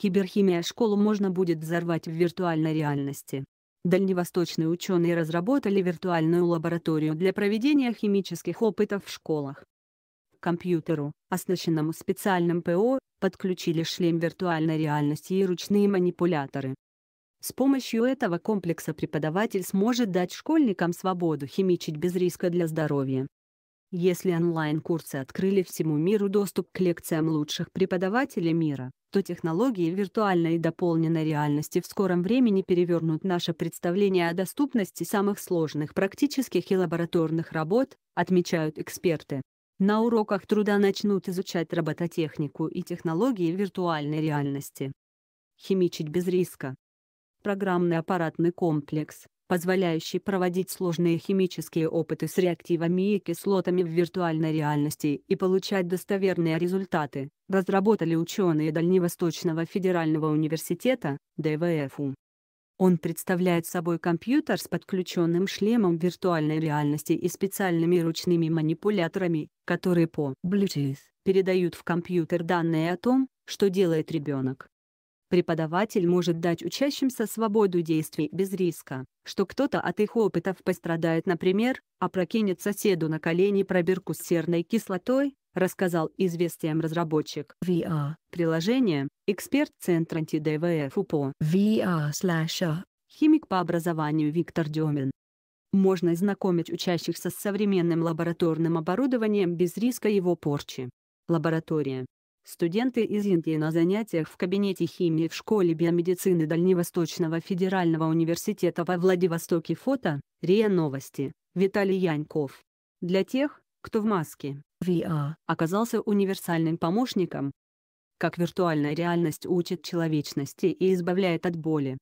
Киберхимия школу можно будет взорвать в виртуальной реальности. Дальневосточные ученые разработали виртуальную лабораторию для проведения химических опытов в школах. К компьютеру, оснащенному специальным ПО, подключили шлем виртуальной реальности и ручные манипуляторы. С помощью этого комплекса преподаватель сможет дать школьникам свободу химичить без риска для здоровья. Если онлайн-курсы открыли всему миру доступ к лекциям лучших преподавателей мира, то технологии виртуальной и дополненной реальности в скором времени перевернут наше представление о доступности самых сложных практических и лабораторных работ, отмечают эксперты. На уроках труда начнут изучать робототехнику и технологии виртуальной реальности. Химичить без риска. Программный аппаратный комплекс, позволяющий проводить сложные химические опыты с реактивами и кислотами в виртуальной реальности и получать достоверные результаты, разработали ученые Дальневосточного федерального университета, ДВФУ. Он представляет собой компьютер с подключенным шлемом виртуальной реальности и специальными ручными манипуляторами, которые по Bluetooth передают в компьютер данные о том, что делает ребенок. Преподаватель может дать учащимся свободу действий без риска, что кто-то от их опытов пострадает, например, а прокинет соседу на колени пробирку с серной кислотой, рассказал известиям разработчик VR приложение, эксперт Центра антидвф УПО VR слэша, химик по образованию Виктор Демин. Можно знакомить учащихся с современным лабораторным оборудованием без риска его порчи. Лаборатория Студенты из Индии на занятиях в кабинете химии в школе биомедицины Дальневосточного федерального университета во Владивостоке фото, РИА Новости, Виталий Яньков. Для тех, кто в маске, VR оказался универсальным помощником, как виртуальная реальность учит человечности и избавляет от боли.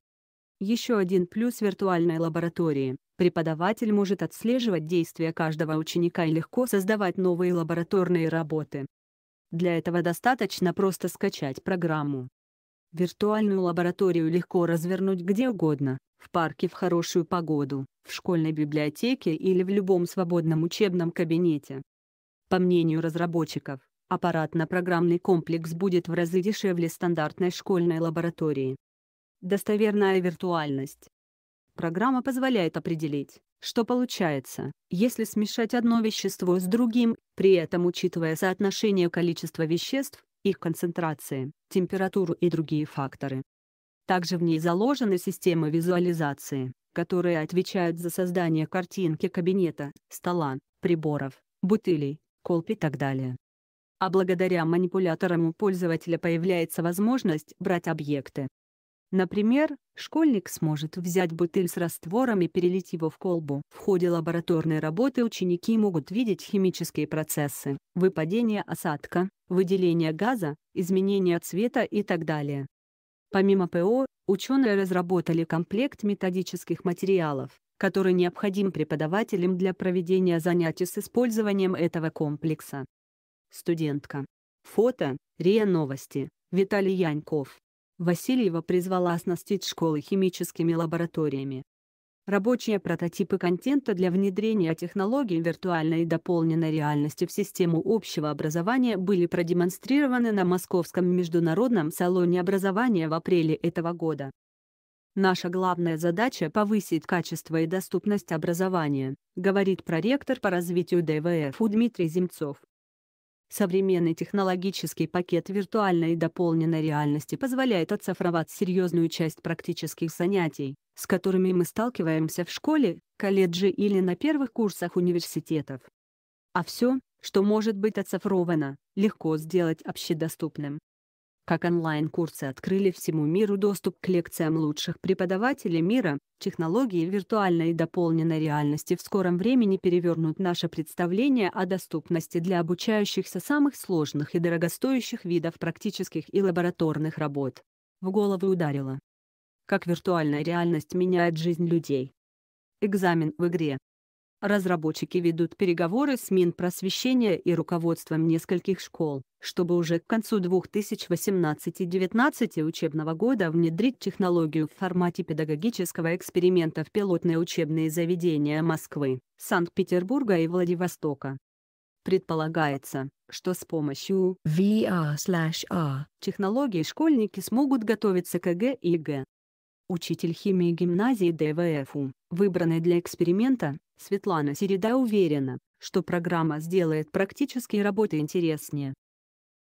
Еще один плюс виртуальной лаборатории – преподаватель может отслеживать действия каждого ученика и легко создавать новые лабораторные работы. Для этого достаточно просто скачать программу. Виртуальную лабораторию легко развернуть где угодно, в парке в хорошую погоду, в школьной библиотеке или в любом свободном учебном кабинете. По мнению разработчиков, аппаратно-программный комплекс будет в разы дешевле стандартной школьной лаборатории. Достоверная виртуальность Программа позволяет определить, что получается, если смешать одно вещество с другим, при этом учитывая соотношение количества веществ, их концентрации, температуру и другие факторы. Также в ней заложены системы визуализации, которые отвечают за создание картинки кабинета, стола, приборов, бутылей, колб и так далее. А благодаря манипуляторам у пользователя появляется возможность брать объекты, Например, школьник сможет взять бутыль с раствором и перелить его в колбу. В ходе лабораторной работы ученики могут видеть химические процессы, выпадение осадка, выделение газа, изменение цвета и так далее. Помимо ПО, ученые разработали комплект методических материалов, который необходим преподавателям для проведения занятий с использованием этого комплекса. Студентка. Фото. РИА Новости. Виталий Яньков. Васильева призвала оснастить школы химическими лабораториями. Рабочие прототипы контента для внедрения технологий виртуальной и дополненной реальности в систему общего образования были продемонстрированы на Московском международном салоне образования в апреле этого года. Наша главная задача – повысить качество и доступность образования, говорит проректор по развитию ДВФУ Дмитрий Земцов. Современный технологический пакет виртуальной и дополненной реальности позволяет оцифровать серьезную часть практических занятий, с которыми мы сталкиваемся в школе, колледже или на первых курсах университетов. А все, что может быть оцифровано, легко сделать общедоступным как онлайн-курсы открыли всему миру доступ к лекциям лучших преподавателей мира, технологии виртуальной и дополненной реальности в скором времени перевернут наше представление о доступности для обучающихся самых сложных и дорогостоящих видов практических и лабораторных работ. В голову ударило. Как виртуальная реальность меняет жизнь людей. Экзамен в игре. Разработчики ведут переговоры с Минпросвещения и руководством нескольких школ, чтобы уже к концу 2018-19 учебного года внедрить технологию в формате педагогического эксперимента в пилотные учебные заведения Москвы, Санкт-Петербурга и Владивостока. Предполагается, что с помощью VR/R технологий школьники смогут готовиться к ЕГЭ и ЕГЭ. Учитель химии гимназии ДВФУ, выбранный для эксперимента, Светлана Середа уверена, что программа сделает практические работы интереснее.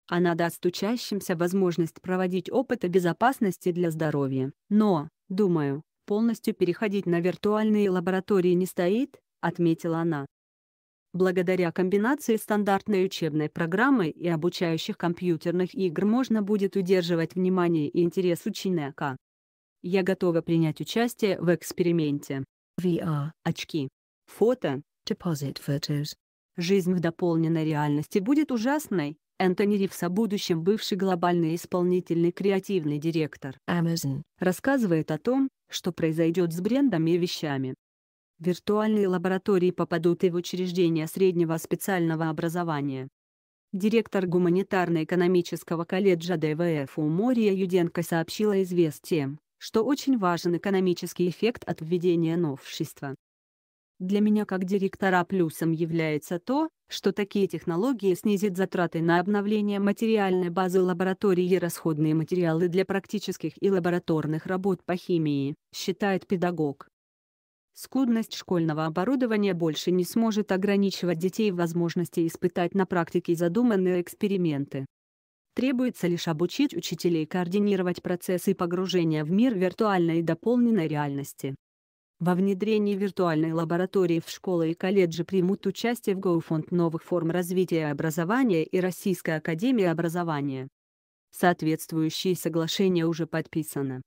Она даст учащимся возможность проводить опыты безопасности для здоровья, но, думаю, полностью переходить на виртуальные лаборатории не стоит, отметила она. Благодаря комбинации стандартной учебной программы и обучающих компьютерных игр можно будет удерживать внимание и интерес ученика. Я готова принять участие в эксперименте. VR, очки. Фото. Deposit photos. Жизнь в дополненной реальности будет ужасной. Энтони Ривз о будущем бывший глобальный исполнительный креативный директор Amazon рассказывает о том, что произойдет с брендами и вещами. Виртуальные лаборатории попадут и в учреждения среднего специального образования. Директор гуманитарно-экономического колледжа ДВФУ Мория Юденко сообщила известиям, что очень важен экономический эффект от введения новшества. Для меня как директора плюсом является то, что такие технологии снизят затраты на обновление материальной базы лаборатории и расходные материалы для практических и лабораторных работ по химии, считает педагог. Скудность школьного оборудования больше не сможет ограничивать детей в возможности испытать на практике задуманные эксперименты. Требуется лишь обучить учителей координировать процессы погружения в мир виртуальной и дополненной реальности. Во внедрении виртуальной лаборатории в школы и колледжи примут участие в Гоуфонд новых форм развития образования и Российская академия образования. Соответствующие соглашения уже подписаны.